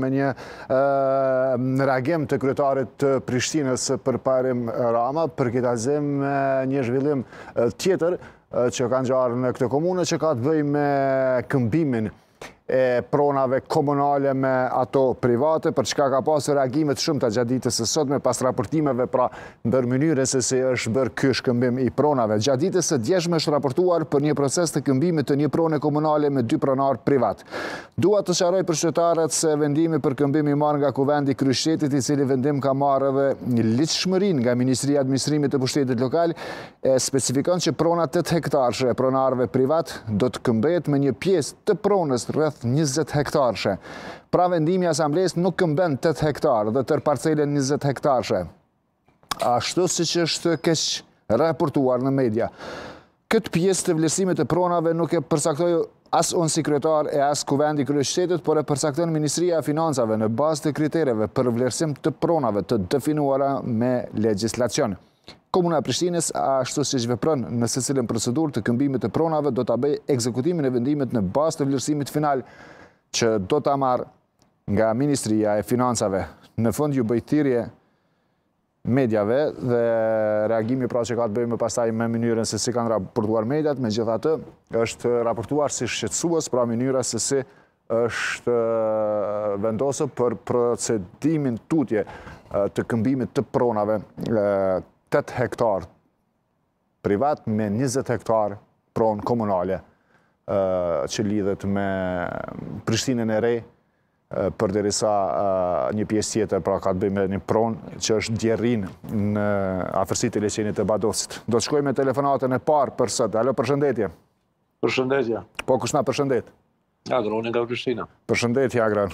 me një në reagim të kryetarit të Prishtinës për parim Rama, për kitazim një zhvillim tjetër që kanë gjarë në këtë komunë, që ka të bëj me këmbimin e pronave komunale me ato private, për çka ka pasë reagimet shumë të gjaditës e sot me pas raportimeve pra bërë mënyrën se se është bërë kësh këmbim i pronave. Gjaditës e djeshme është raportuar për një proces të këmbimit të një prone komunale me dy pronar privat. Dua të sharoj për qëtarët se vendimi për këmbim i marë nga kuvendi kryshtetit i cili vendim ka marë dhe një shmërin nga Ministri Administrimit të Pushtetit Lokal e specifikon që pronat 8 hektarëshe pronarve privat do të këmbet me një pjesë të pronës rrëth është 20 hektarëshe. Pra vendimi asamblejës nuk këmben 8 hektarë dhe tër parcelën 20 hektarëshe. Ashtu si që është keq raportuar në media. Këtë pjesë të vlerësimit të pronave nuk e përsaktojë asë unë si kretar e asë kuvendi kryeshtetit, por e përsakton Ministria Financave në bazë të kriterive për vlerësim të pronave të definuara me legislacionë. Komuna e Prishtines ashtu si zhveprën në se cilën procedur të këmbimit të pronave do të abej ekzekutimin e vendimit në bas të vlerësimit final që do të amar nga Ministria e Finansave. Në fund ju bëjtirje medjave dhe reagimi pra që ka të bëjmë pasaj me mënyrën se si kanë raportuar medjat, me gjitha të është raportuar si shqetsuas pra mënyra se si është vendosë për procedimin tutje të këmbimit të pronave 8 hektar privat me 20 hektar pron komunale që lidhet me Prishtinën e Re për dhe një pjesë tjetër pra ka të bëjmë e një pronë që është djerrin në afërsit e leqenit e badosit. Do të shkoj me telefonatën e parë për sëtë. Alo, përshëndetje. Përshëndetje. Po, kështë na përshëndetje? Agro, unë nga Prishtina. Përshëndetje, Agro.